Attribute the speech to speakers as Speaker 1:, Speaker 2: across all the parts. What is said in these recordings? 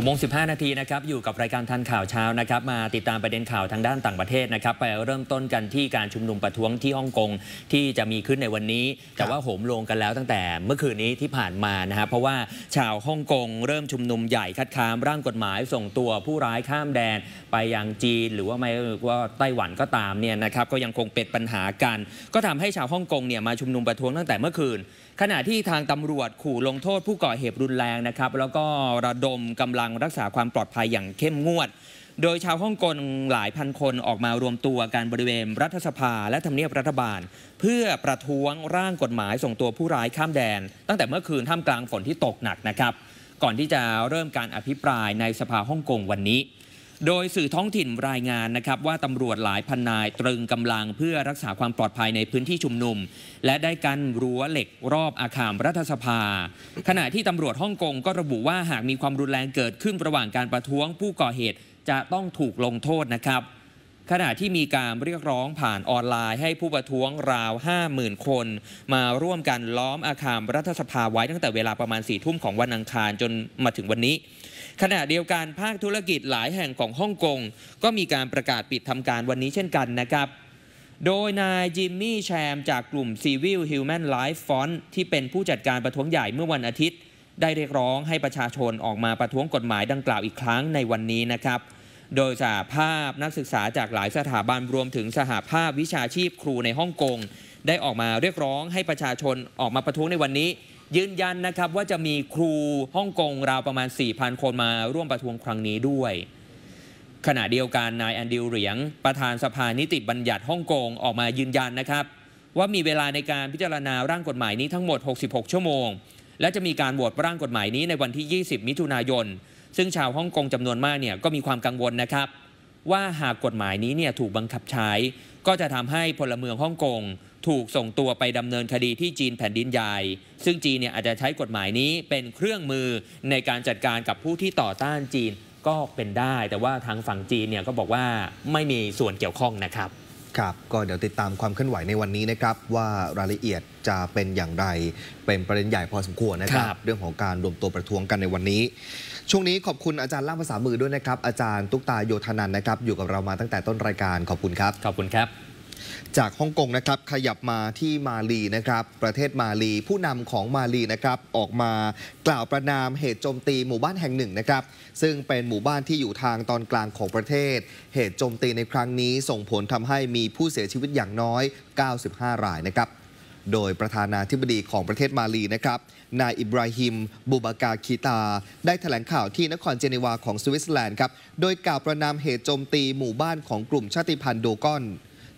Speaker 1: 6โมง15 นาทีนะครับอยู่กับรายการทันข่าวเช้านะครับมาติดตามประเด็นข่าวทางด้านต่างประเทศนะครับไปเริ่มต้นกันที่การชุมนุมประท้วงที่ฮ่องกงที่จะมีขึ้นในวันนี้ แต่ว่าโหมลงกันแล้วตั้งแต่เมื่อคืนนี้ที่ผ่านมานะครับเพราะว่าชาวฮ่องกงเริ่มชุมนุมใหญ่คัดค้านร่างกฎหมายส่งตัวผู้ร้ายข้ามแดนไปยังจีน หรือว่าไม่ว่าไต้หวันก็ตามเนี่ยนะครับ ก็ยังคงเป็นปัญหากัน ก็ทำให้ชาวฮ่องกงเนี่ยมาชุมนุมประท้วงตั้งแต่เมื่อคืนขณะที่ทางตำรวจขู่ลงโทษผู้ก่อเหตุรุนแรงนะครับ แล้วก็ระดมกำลังรักษาความปลอดภัยอย่างเข้มงวด โดยชาวฮ่องกงหลายพันคนออกมารวมตัวกันบริเวณรัฐสภาและทำเนียบรัฐบาล เพื่อประท้วงร่างกฎหมายส่งตัวผู้ร้ายข้ามแดน ตั้งแต่เมื่อคืนท่ามกลางฝนที่ตกหนักนะครับ ก่อนที่จะเริ่มการอภิปรายในสภาฮ่องกงวันนี้โดยสื่อท้องถิ่นรายงานนะครับว่าตำรวจหลายพันนายตรึงกำลังเพื่อรักษาความปลอดภัยในพื้นที่ชุมนุม และได้กันรั้วเหล็กรอบอาคารรัฐสภา ขณะที่ตำรวจฮ่องกงก็ระบุว่าหากมีความรุนแรงเกิดขึ้นระหว่างการประท้วงผู้ก่อเหตุจะต้องถูกลงโทษนะครับ ขณะที่มีการเรียกร้องผ่านออนไลน์ให้ผู้ประท้วงราว50,000คนมาร่วมกันล้อมอาคารรัฐสภา ไว้ตั้งแต่เวลาประมาณ4ทุ่มของวันอังคารจนมาถึงวันนี้ขณะเดียวกันภาคธุรกิจหลายแห่งของฮ่องกงก็มีการประกาศปิดทำการวันนี้เช่นกันนะครับ โดยนายจิมมี่แชมจากกลุ่ม Civil Human Life f o n t ที่เป็นผู้จัดการประท้วงใหญ่เมื่อวันอาทิตย์ ได้เรียกร้องให้ประชาชนออกมาประท้วงกฎหมายดังกล่าวอีกครั้งในวันนี้นะครับ โดยสหภาพนักศึกษาจากหลายสถาบันรวมถึงสหภาพวิชาชีพครูในฮ่องกงได้ออกมาเรียกร้องให้ประชาชนออกมาประท้วงในวันนี้ยืนยันนะครับว่าจะมีครูฮ่องกงราวประมาณ 4,000 คนมาร่วมประท้วงครั้งนี้ด้วย ขณะเดียวกันนายแอนดิวเหรียง ประธานสภานิติบัญญัติฮ่องกงออกมายืนยันนะครับว่ามีเวลาในการพิจารณาร่างกฎหมายนี้ทั้งหมด 66 ชั่วโมง และจะมีการโหวตร่างกฎหมายนี้ในวันที่ 20 มิถุนายน ซึ่งชาวฮ่องกงจำนวนมากเนี่ยก็มีความกังวลนะครับ ว่าหากกฎหมายนี้เนี่ยถูกบังคับใช้ ก็จะทำให้พลเมืองฮ่องกงถูกส่งตัวไปดำเนินคดีที่จีนแผ่นดินใหญ่ซึ่งจีนเนี่ยอาจจะใช้กฎหมายนี้เป็นเครื่องมือในการจัดการกับผู้ที่ต่อต้านจีนก็เป็นได้ แต่ว่าทางฝั่งจีนเนี่ยก็บอกว่าไม่มีส่วนเกี่ยวข้องนะครับ
Speaker 2: ครับ ก็เดี๋ยวติดตามความเคลื่อนไหวในวันนี้นะครับ ว่ารายละเอียดจะเป็นอย่างไร เป็นประเด็นใหญ่พอสมควรนะครับ เรื่องของการรวมตัวประท้วงกันในวันนี้ช่วงนี้ขอบคุณอาจารย์ล่ามภาษามือด้วยนะครับอาจารย์ตุ๊กตาโยธนันนะครับ อยู่กับเรามาตั้งแต่ต้นรายการขอบคุณครับ ขอบคุณครับจากฮ่องกงนะครับขยับมาที่มาลีนะครับประเทศมาลีผู้นำของมาลีนะครับออกมากล่าวประนามเหตุโจมตีหมู่บ้านแห่งหนึ่งนะครับซึ่งเป็นหมู่บ้านที่อยู่ทางตอนกลางของประเทศ เหตุโจมตีในครั้งนี้ส่งผลทำให้มีผู้เสียชีวิตอย่างน้อย 95รายนะครับโดยประธานาธิบดีของประเทศมาลีนะครับนายอิบราฮิมบูบากาคีตา ได้ถแถลงข่าวที่นครเจนีวาของสวิตเซอร์แลนด์ครับโดยกล่าวประนามเหตุโจมตีหมู่บ้านของกลุ่มชาติพันธุ์โดกอน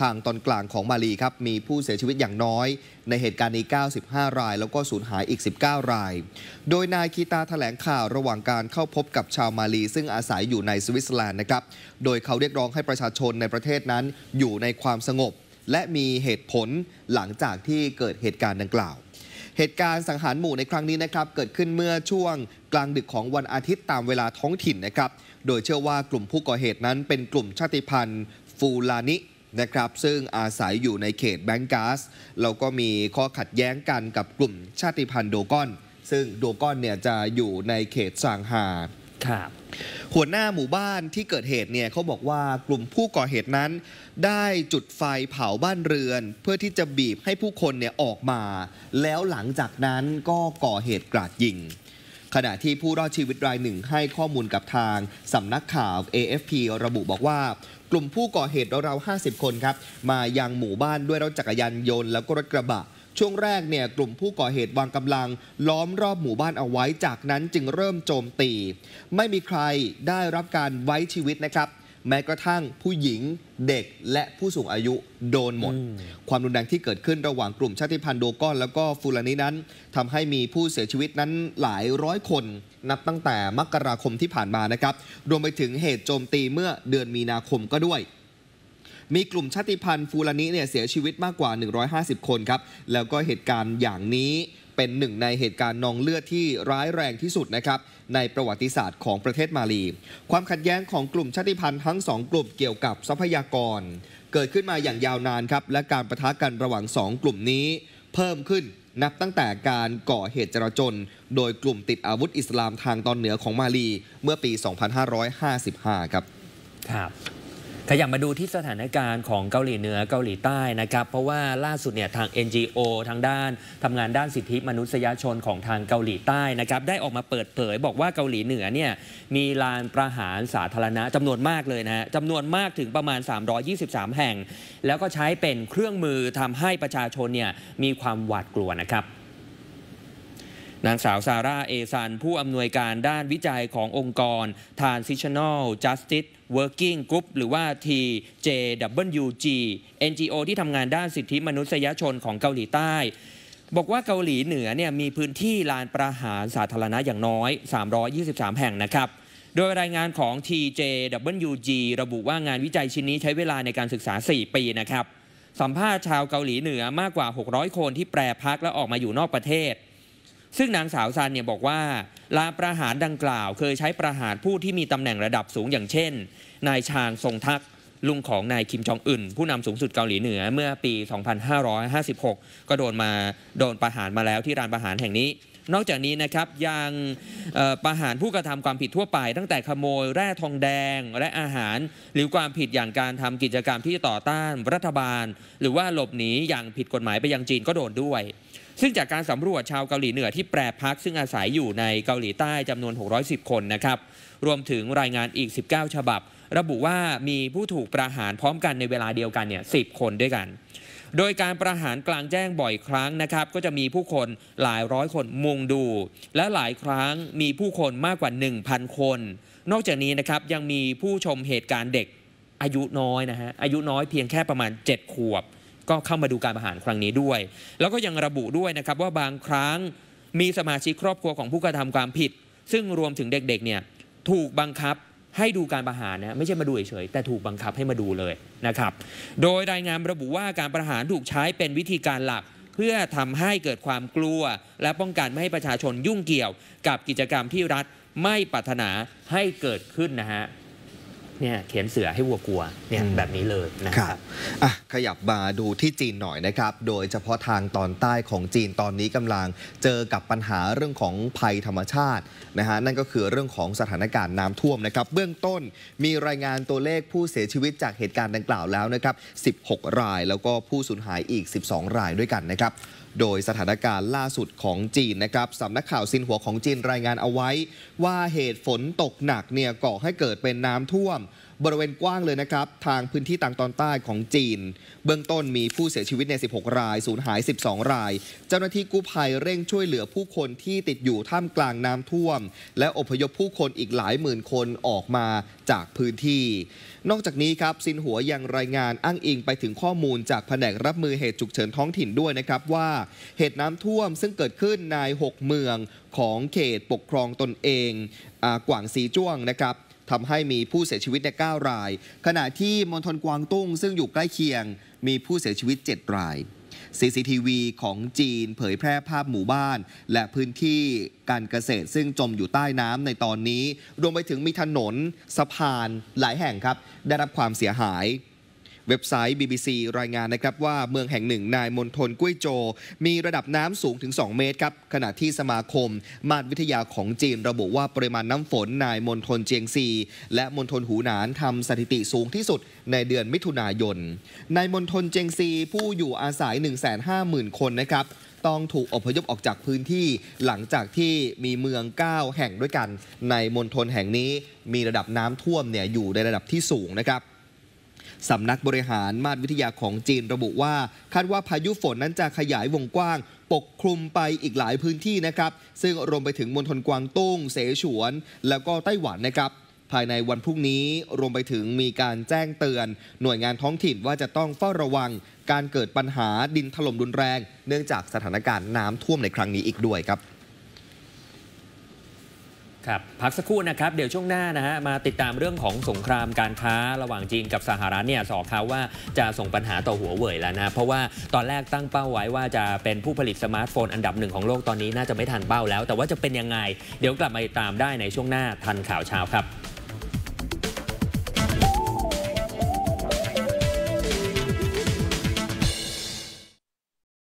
Speaker 2: ทางตอนกลางของมาลีครับ มีผู้เสียชีวิตอย่างน้อย ในเหตุการณ์นี้95 ราย แล้วก็สูญหายอีก 19 ราย โดยนายคีตาถแถลงข่าวระหว่างการเข้าพบกับชาวมาลี ซึ่งอาศัยอยู่ในสวิตเซอร์แลนด์นะครับ โดยเขาเรียกร้องให้ประชาชนในประเทศนั้นอยู่ในความสงบ และมีเหตุผลหลังจากที่เกิดเหตุการณ์ดังกล่าว เหตุการณ์สังหารหมู่ในครั้งนี้นะครับเกิดขึ้นเมื่อช่วงกลางดึกของวันอาทิตย์ตามเวลาท้องถิ่นนะครับ โดยเชื่อว่ากลุ่มผู้ก่อเหตุนั้น เป็นกลุ่มชาติพันธุ์ ฟูลานินะครับซึ่งอาศัยอยู่ในเขตแบงก๊าสแล้วก็มีข้อขัดแย้งกันกับกลุ่มชาติพันธุ์โดกอน ซึ่งโดกอนเนี่ยจะอยู่ในเขตซางฮาครับหัวหน้าหมู่บ้านที่เกิดเหตุเนี่ยเขาบอกว่ากลุ่มผู้ก่อเหตุนั้น ได้จุดไฟเผาบ้านเรือนเพื่อที่จะบีบให้ผู้คนเนี่ยออกมา แล้วหลังจากนั้นก็ก่อเหตุกราดยิงขณะที่ผู้รอดชีวิตรายหนึ่งให้ข้อมูลกับทางสำนักข่าว AFP ระบุบอกว่า กลุ่มผู้ก่อเหตุราวๆ50 คนครับ มายังหมู่บ้านด้วยรถจักรยานยนต์แล้วก็รถกระบะ ช่วงแรกเนี่ยกลุ่มผู้ก่อเหตุวางกำลังล้อมรอบหมู่บ้านเอาไว้จากนั้นจึงเริ่มโจมตี ไม่มีใครได้รับการไว้ชีวิตนะครับแม้กระทั่งผู้หญิงเด็กและผู้สูงอายุโดนหมด ความรุนแรงที่เกิดขึ้นระหว่างกลุ่มชาติพันธุ์โดก้อนแล้วก็ฟูลานีนั้นทำให้มีผู้เสียชีวิตนั้นหลายร้อยคน นับตั้งแต่มกราคมที่ผ่านมานะครับ รวมไปถึงเหตุโจมตีเมื่อเดือนมีนาคมก็ด้วย มีกลุ่มชาติพันธุ์ฟูลานิเนี่ยเสียชีวิตมากกว่า 150 คนครับแล้วก็เหตุการณ์อย่างนี้เป็นหนึ่งในเหตุการณ์นองเลือดที่ร้ายแรงที่สุดนะครับในประวัติศาสตร์ของประเทศมาลีความขัดแย้งของกลุ่มชาติพันธุ์ทั้งสองกลุ่มเกี่ยวกับทรัพยากร เกิดขึ้นมาอย่างยาวนานครับและการประทะกันระหว่างสองกลุ่มนี้ เพิ่มขึ้นนับตั้งแต่การก่อเหตุจราจนโดยกลุ่มติดอาวุธอิสลามทางตอนเหนือของมาลีเมื่อปี 2555 ครับครับขยับมาดูที่สถานการณ์ของเกาหลีเหนือเกาหลี
Speaker 1: ใต้นะครับ เพราะว่าล่าสุดเนี่ยทาง NGO ทางด้านทำงานด้านสิทธิมนุษยชนของทางเกาหลีใต้นะครับ ได้ออกมาเปิดเผยบอกว่าเกาหลีเหนือเนี่ยมีลานประหารสาธารณะจำนวนมากเลยนะจำนวนมากถึงประมาณ 323 แห่ง แล้วก็ใช้เป็นเครื่องมือทำให้ประชาชนเนี่ยมีความหวาดกลัวนะครับนางสาวซาร่าเอซันผู้อำนวยการด้านวิจัยขององค์กร Transitional Justice Working Group หรือว่า TJWG NGO ที่ทำงานด้านสิทธิมนุษยชนของเกาหลีใต้ บอกว่าเกาหลีเหนือเนี่ยมีพื้นที่ลานประหารสาธารณะอย่างน้อย 323 แห่งนะครับโดยรายงานของ TJWG ระบุว่างานวิจัยชิ้นนี้ใช้เวลาในการศึกษา 4 ปีนะครับ สัมภาษณ์ชาวเกาหลีเหนือมากกว่า 600 คนที่แปรพักและออกมาอยู่นอกประเทศซึ่งนางสาวซานเนี่ยบอกว่าลาประหารดังกล่าวเคยใช้ประหารผู้ที่มีตำแหน่งระดับสูงอย่างเช่นนายชางทรงทักลุงของนายคิมจองอึนผู้นำสูงสุดเกาหลีเหนือเมื่อปี 2556 ก็โดนมาโดนประหารมาแล้วที่ร้านประหารแห่งนี้ นอกจากนี้นะครับยังประหารผู้กระทำความผิดทั่วไป ตั้งแต่ขโมยแร่ทองแดงและอาหาร หรือความผิดอย่างการทำกิจกรรมที่ต่อต้าน รัฐบาล หรือว่าหลบหนีอย่างผิดกฎหมายไปยังจีนก็โดนด้วยซึ่งจากการสำรวจชาวเกาหลีเหนือที่แปรพักซึ่งอาศัยอยู่ในเกาหลีใต้จำนวน 610 คนนะครับ รวมถึงรายงานอีก 19 ฉบับ ระบุว่ามีผู้ถูกประหารพร้อมกันในเวลาเดียวกันเนี่ย 10 คนด้วยกัน โดยการประหารกลางแจ้งบ่อยครั้งนะครับก็จะมีผู้คนหลายร้อยคนมุงดู และหลายครั้งมีผู้คนมากกว่า 1,000 คน นอกจากนี้นะครับยังมีผู้ชมเหตุการณ์เด็กอายุน้อยนะฮะอายุน้อยเพียงแค่ประมาณ 7 ขวบก็เข้ามาดูการประหารครั้งนี้ด้วย แล้วก็ยังระบุด้วยนะครับว่าบางครั้งมีสมาชิกครอบครัวของผู้กระทำความผิด ซึ่งรวมถึงเด็กๆ เนี่ยถูกบังคับให้ดูการประหารนะไม่ใช่มาดูเฉยๆแต่ถูกบังคับให้มาดูเลยนะครับโดยรายงานระบุว่าการประหารถูกใช้เป็นวิธีการหลัก เพื่อทำให้เกิดความกลัวและป้องกันไม่ให้ประชาชนยุ่งเกี่ยวกับกิจกรรมที่รัฐไม่ปรารถนาให้เกิดขึ้นนะฮะเนี่ย
Speaker 2: เขียนเสือให้วัวกลัวเนี่ยแบบนี้เลยนะครับอ่ะขยับมาดูที่จีนหน่อยนะครับ โดยเฉพาะทางตอนใต้ของจีนตอนนี้กำลังเจอกับปัญหาเรื่องของภัยธรรมชาตินะฮะนั่นก็คือเรื่องของสถานการณ์น้ำท่วมนะครับ เบื้องต้นมีรายงานตัวเลขผู้เสียชีวิตจากเหตุการณ์ดังกล่าวแล้วนะครับ 16 รายแล้วก็ผู้สูญหายอีก 12 รายด้วยกันนะครับโดยสถานการณ์ล่าสุดของจีนนะครับสำนักข่าวซินหัวของจีนรายงานเอาไว้ ว่าเหตุฝนตกหนักเนี่ยก่อให้เกิดเป็นน้ำท่วมบริเวณกว้างเลยนะครับทางพื้นที่ต่างตอนใต้ของจีน เบื้องต้นมีผู้เสียชีวิตใน 16 รายสูญหาย 12 ราย เจ้าหน้าที่กู้ภัยเร่งช่วยเหลือผู้คนที่ติดอยู่ท่ามกลางน้ำท่วม และอพยพผู้คนอีกหลายหมื่นคนออกมาจากพื้นที่ นอกจากนี้ครับซินหัวยังรายงานอ้างอิงไปถึงข้อมูลจากแผนกรับมือเหตุฉุกเฉินท้องถิ่นด้วยนะครับ ว่าเหตุน้ำท่วม ซึ่งเกิดขึ้นใน 6 เมืองของเขตปกครองตนเองอกว่างสีจ้วงนะครับทำให้มีผู้เสียชีวิตใน9ราย ขณะที่มณฑลกวางตุ้งซึ่งอยู่ใกล้เคียงมีผู้เสียชีวิต 7 ราย CCTV ของจีนเผยแพร่ภาพหมู่บ้านและพื้นที่การเกษตรซึ่งจมอยู่ใต้น้ำในตอนนี้ รวมไปถึงมีถนน สะพาน หลายแห่งครับได้รับความเสียหายเว็บไซต์ BBC รายงานนะครับว่าเมืองแห่งหนึ่ง นายมณฑลกุ้ยโจ มีระดับน้ำสูงถึง 2 เมตรครับ ขณะที่สมาคม มาตรวิทยาของจีน ระบุว่าปริมาณน้ำฝนนายมณฑลเจียงซี และมณฑลหูหนานทำสถิติสูงที่สุดในเดือนมิถุนายนนายมณฑลเจียงซี ผู้อยู่อาศัย 150,000 คนนะครับ ต้องถูกอพยพออกจากพื้นที่ หลังจากที่มีเมือง 9 แห่งด้วยกัน ในมณฑลแห่งนี้ มีระดับน้ำท่วมเนี่ยอยู่ในระดับที่สูงนะครับสำนักบริหารมาตรวิทยาของจีนระบุว่าคาดว่าพายุฝนนั้นจะขยายวงกว้าง ปกคลุมไปอีกหลายพื้นที่นะครับ ซึ่งรวมไปถึงมณฑลกวางตุ้งเสฉวน แล้วก็ไต้หวันนะครับ ภายในวันพรุ่งนี้รวมไปถึงมีการแจ้งเตือน หน่วยงานท้องถิ่นว่าจะต้องเฝ้าระวัง การเกิดปัญหาดินถล่มรุนแรง เนื่องจากสถานการณ์น้ำท่วมในครั้งนี้อีกด้วยครับ
Speaker 1: ครับพักสักครู่นะครับเดี๋ยวช่วงหน้านะฮะมาติดตามเรื่องของสงครามการค้าระหว่างจีนกับสหรัฐเนี่ยสอเขาว่าจะส่งปัญหาต่อหัวเว่ยแล้วนะเพราะว่าตอนแรกตั้งเป้าไว้ว่าจะเป็นผู้ผลิตสมาร์ทโฟนอันดับหนึ่งของโลกตอนนี้น่าจะไม่ทันเป้าแล้ว แต่ว่าจะเป็นยังไงเดี๋ยวกลับมาติดตามได้ในช่วงหน้าทันข่าวเช้าครับ